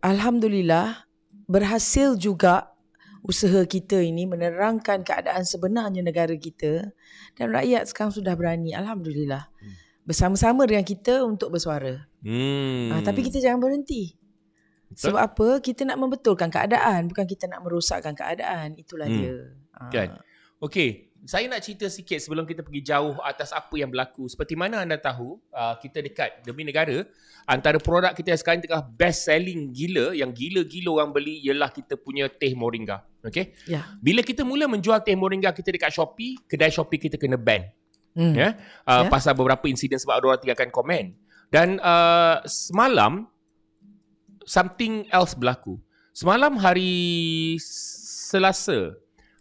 Alhamdulillah berhasil juga usaha kita ini menerangkan keadaan sebenarnya negara kita dan rakyat sekarang sudah berani alhamdulillah hmm. bersama-sama dengan kita untuk bersuara. Hmm. Ha, tapi kita jangan berhenti. Betul. Sebab apa? Kita nak membetulkan keadaan bukan kita nak merosakkan keadaan. Itulah hmm. dia. Ha. Kan. Okey, saya nak cerita sikit sebelum kita pergi jauh atas apa yang berlaku. Seperti mana anda tahu, uh, kita dekat demi negara, antara produk kita yang sekarang tengah best selling gila, yang gila-gila orang beli ialah kita punya teh moringa. Okay? Yeah. Bila kita mula menjual teh moringa kita dekat Shopee, kedai Shopee kita kena ban. Mm. Yeah? Uh, yeah. Pasal beberapa insiden sebab ada orang tinggalkan komen. Dan uh, semalam, something else berlaku. Semalam hari Selasa,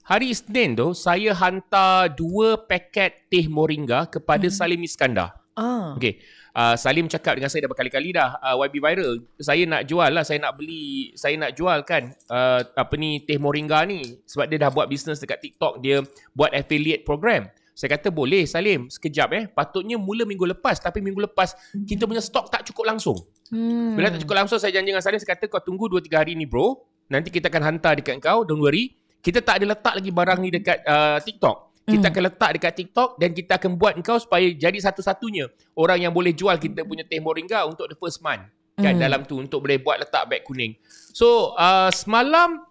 Hari Isnin tu saya hantar dua paket teh moringa kepada mm-hmm. Salim Iskandar. Ah. Okay. Uh, ah, Salim cakap dengan saya dah berkali-kali dah uh, YB viral. Saya nak jual lah. Saya nak beli. Saya nak jual kan. Uh, apa ni teh moringa ni. Sebab dia dah buat bisnes dekat TikTok. Dia buat affiliate program. Saya kata boleh Salim. Sekejap eh. Patutnya mula minggu lepas. Tapi minggu lepas hmm. kita punya stok tak cukup langsung. Hmm. Bila tak cukup langsung saya janji dengan Salim. Saya kata kau tunggu 2-3 hari ni bro. Nanti kita akan hantar dekat kau. Don't worry kita tak ada letak lagi barang ni dekat uh, TikTok. Kita hmm. akan letak dekat TikTok dan kita akan buat kau supaya jadi satu-satunya orang yang boleh jual kita punya teh moringa untuk the first month. Kan hmm. dalam tu untuk boleh buat letak beg kuning. So uh, semalam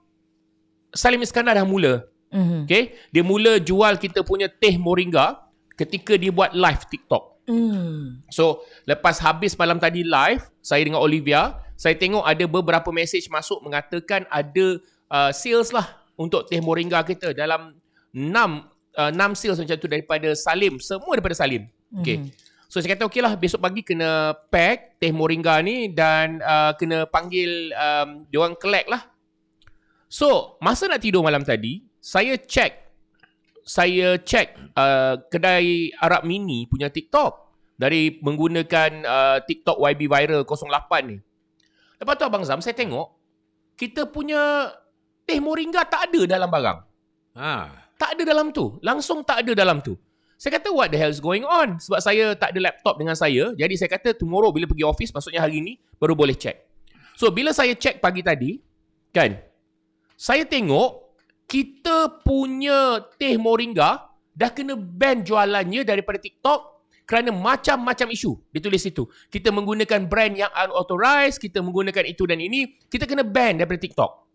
Salim Iskandar dah mula. Hmm. Okay. Dia mula jual kita punya teh moringa ketika dia buat live TikTok. Hmm. So lepas habis malam tadi live saya dengan Olivia. Saya tengok ada beberapa message masuk mengatakan ada uh, sales lah untuk teh moringa kita dalam 6 uh, 6 sales macam tu daripada Salim semua daripada Salim mm-hmm. so saya kata okey lah besok pagi kena pack teh moringa ni dan uh, kena panggil um, dia orang collect lah so masa nak tidur malam tadi saya check saya check uh, kedai Arab Mini punya TikTok dari menggunakan uh, TikTok YB Viral 08 ni. Lepas tu Abang Zam, saya tengok, kita punya teh moringa tak ada dalam barang. Ha. Tak ada dalam tu. Langsung tak ada dalam tu. Saya kata, what the hell is going on? Sebab saya tak ada laptop dengan saya. Jadi saya kata, tomorrow bila pergi office, maksudnya hari ini baru boleh check. So, bila saya check pagi tadi, kan, saya tengok, kita punya teh moringa dah kena ban jualannya daripada TikTok kerana macam-macam isu ditulis itu. Kita menggunakan brand yang unauthorized, kita menggunakan itu dan ini, kita kena ban daripada TikTok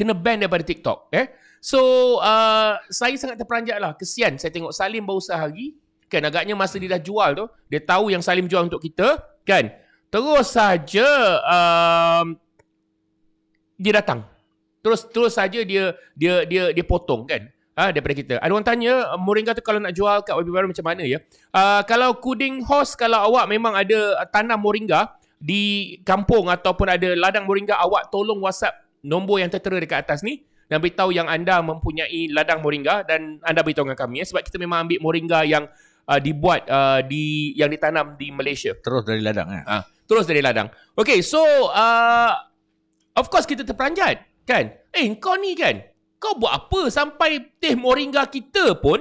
kena ban daripada TikTok. Eh? So, uh, saya sangat terperanjat lah. Kesian saya tengok Salim baru sehari. Kan, agaknya masa dia dah jual tu, dia tahu yang Salim jual untuk kita. Kan? Terus saja um, dia datang. Terus terus saja dia dia dia dia potong kan ha, daripada kita. Ada orang tanya Moringa tu kalau nak jual kat Webby Baru macam mana ya? Uh, kalau Kuding Horse kalau awak memang ada tanam Moringa di kampung ataupun ada ladang Moringa awak tolong WhatsApp nombor yang tertera dekat atas ni dan beritahu yang anda mempunyai ladang moringa dan anda beritahu dengan kami ya sebab kita memang ambil moringa yang uh, dibuat uh, di yang ditanam di Malaysia terus dari ladang eh uh, terus dari ladang okey so uh, of course kita terperanjat kan eh kau ni kan kau buat apa sampai teh moringa kita pun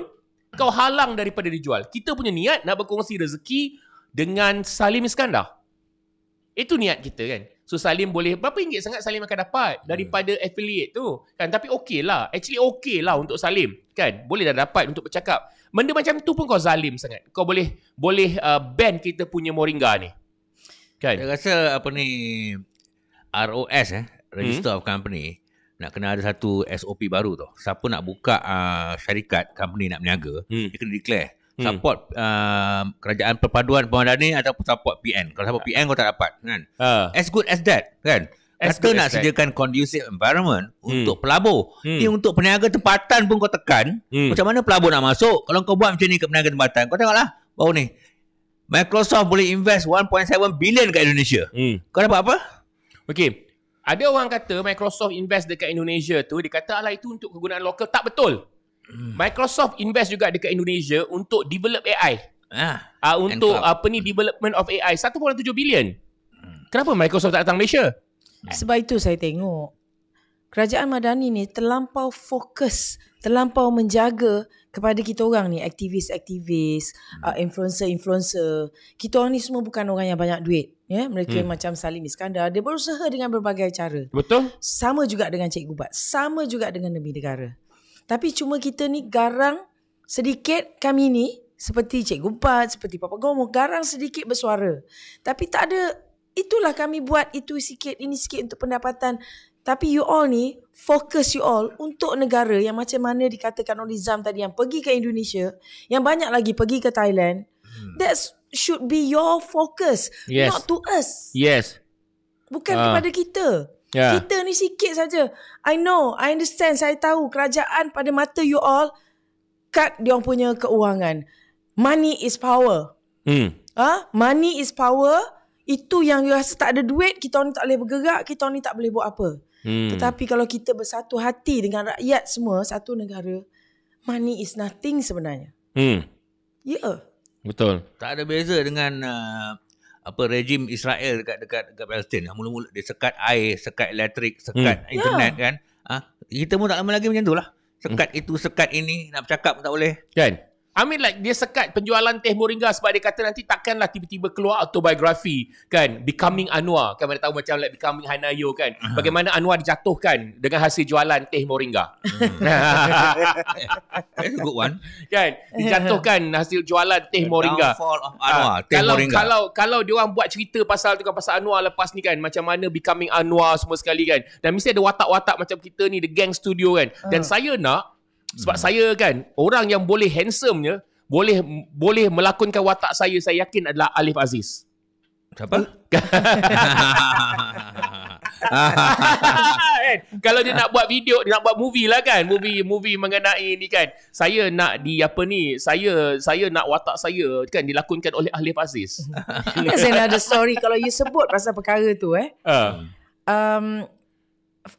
kau halang daripada dijual kita punya niat nak berkongsi rezeki dengan Salim Iskandar itu niat kita kan So Salim boleh berapa ringgit sangat Salim akan dapat hmm. daripada yeah. affiliate tu. Kan tapi okay lah. Actually okay lah untuk Salim. Kan? Boleh dah dapat untuk bercakap. Benda macam tu pun kau zalim sangat. Kau boleh boleh uh, ban kita punya Moringa ni. Kan? Saya rasa apa ni ROS eh, Register hmm? of Company nak kena ada satu SOP baru tu. Siapa nak buka uh, syarikat, company nak berniaga, hmm. dia kena declare hmm. uh, kerajaan perpaduan Puan Dhani ataupun support PN. Kalau support ah. PN kau tak dapat kan. Uh. As good as that kan. As Kata nak sediakan conducive environment hmm. untuk pelabur. Hmm. Ni untuk peniaga tempatan pun kau tekan. Hmm. Macam mana pelabur nak masuk? Kalau kau buat macam ni ke peniaga tempatan. Kau tengoklah baru ni. Microsoft boleh invest 1.7 billion kat Indonesia. Hmm. Kau dapat apa? Okay. Ada orang kata Microsoft invest dekat Indonesia tu. Dia alah itu untuk kegunaan lokal. Tak betul. Hmm. Microsoft invest juga dekat Indonesia untuk develop AI. Ha. Ah, uh, untuk apa ni development of AI 1.7 bilion. Kenapa Microsoft tak datang Malaysia? Hmm. Sebab itu saya tengok kerajaan Madani ni terlampau fokus, terlampau menjaga kepada kita orang ni aktivis-aktivis, hmm. uh, influencer-influencer. Kita orang ni semua bukan orang yang banyak duit, ya. Yeah? Mereka hmm. macam Salim Iskandar dia berusaha dengan berbagai cara. Betul. Sama juga dengan Cikgu Bat, sama juga dengan demi negara. Tapi cuma kita ni garang sedikit kami ni seperti Cik Gumpat, seperti Papa Gomo, garang sedikit bersuara. Tapi tak ada, itulah kami buat itu sikit, ini sikit untuk pendapatan. Tapi you all ni, fokus you all untuk negara yang macam mana dikatakan oleh Zam tadi yang pergi ke Indonesia, yang banyak lagi pergi ke Thailand, hmm. that should be your focus, yes. not to us. Yes. Bukan uh. kepada kita. Yeah. Ya. Kita ni sikit saja. I know, I understand, saya tahu kerajaan pada mata you all kat dia orang punya keuangan. Money is power. Hmm. Ah, ha? money is power. Itu yang you rasa tak ada duit, kita orang ni tak boleh bergerak, kita orang ni tak boleh buat apa. Hmm. Tetapi kalau kita bersatu hati dengan rakyat semua satu negara, money is nothing sebenarnya. Hmm. Ya. Yeah. Betul. Tak ada beza dengan uh, apa rejim Israel dekat dekat dekat Palestin ah, mula-mula dia sekat air sekat elektrik sekat hmm. internet yeah. kan ha? kita pun tak lama lagi macam tu lah sekat hmm. itu sekat ini nak bercakap pun tak boleh kan I mean like dia sekat penjualan teh moringa sebab dia kata nanti takkanlah tiba-tiba keluar autobiografi kan becoming Anwar kan mana tahu macam like becoming Hanayo kan uh-huh. bagaimana Anwar dijatuhkan dengan hasil jualan teh moringa. Hmm. That's a good one. Kan dijatuhkan hasil jualan teh The moringa. Downfall of Anwar, uh, teh kalau, moringa. Kalau kalau dia orang buat cerita pasal tu pasal Anwar lepas ni kan macam mana becoming Anwar semua sekali kan. Dan mesti ada watak-watak macam kita ni the gang studio kan. Dan ah. saya nak sebab hmm. saya kan orang yang boleh handsome je, boleh boleh melakonkan watak saya saya yakin adalah Alif Aziz. Siapa? kan? Kalau dia nak buat video, dia nak buat movie lah kan. Movie movie mengenai ni kan. Saya nak di apa ni, saya saya nak watak saya kan dilakonkan oleh Alif Aziz. Kan saya ada story. Kalau you sebut pasal perkara tu eh. Uh. Um,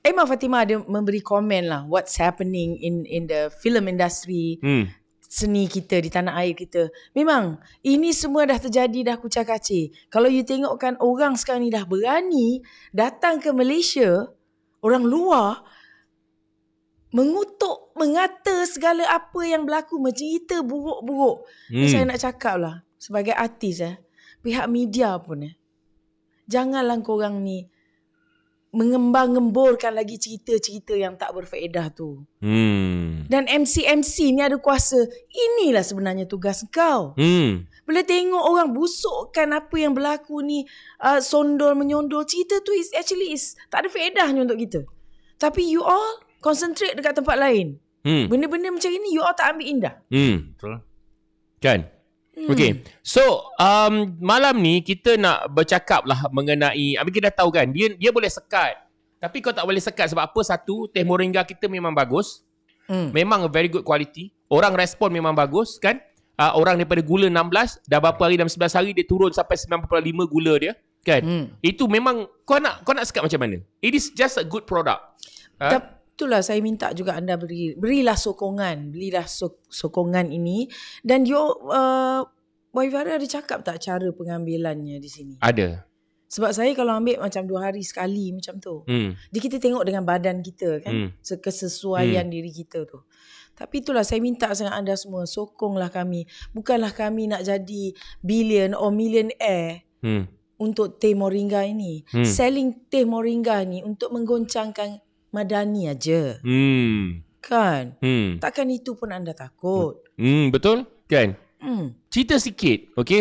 Emma Fatima ada memberi komen lah what's happening in in the film industry hmm. seni kita di tanah air kita. Memang ini semua dah terjadi dah kucak kaci. Kalau you tengok kan, orang sekarang ni dah berani datang ke Malaysia, orang luar mengutuk, mengata segala apa yang berlaku, mencerita buruk-buruk. Hmm. Saya nak cakap lah sebagai artis eh, pihak media pun eh. Janganlah korang ni mengembang ngemburkan lagi cerita-cerita yang tak berfaedah tu. Hmm. Dan MC-MC ni ada kuasa. Inilah sebenarnya tugas kau. Hmm. Bila tengok orang busukkan apa yang berlaku ni. Uh, sondol menyondol. Cerita tu is actually is tak ada faedahnya untuk kita. Tapi you all concentrate dekat tempat lain. Hmm. Benda-benda macam ini you all tak ambil indah. Hmm. Betul. Kan? Hmm. Okay. So, um, malam ni kita nak bercakap lah mengenai, Abi kita dah tahu kan, dia dia boleh sekat. Tapi kau tak boleh sekat sebab apa? Satu, teh moringa kita memang bagus. Hmm. Memang very good quality. Orang respon memang bagus kan. Uh, orang daripada gula 16, dah berapa hari dalam 11 hari dia turun sampai 95 gula dia. Kan? Hmm. Itu memang, kau nak kau nak sekat macam mana? It is just a good product. Uh, itulah saya minta juga anda beri berilah sokongan berilah so, sokongan ini dan yo uh, Yvara ada cakap tak cara pengambilannya di sini ada sebab saya kalau ambil macam dua hari sekali macam tu hmm. jadi kita tengok dengan badan kita kan hmm. kesesuaian hmm. diri kita tu tapi itulah saya minta sangat anda semua sokonglah kami bukanlah kami nak jadi billion or millionaire hmm untuk teh moringa ini hmm. selling teh moringa ni untuk menggoncangkan madani aja. Hmm. Kan? Hmm. Takkan itu pun anda takut? Hmm, betul? Kan? Hmm. Cerita sikit. Okey,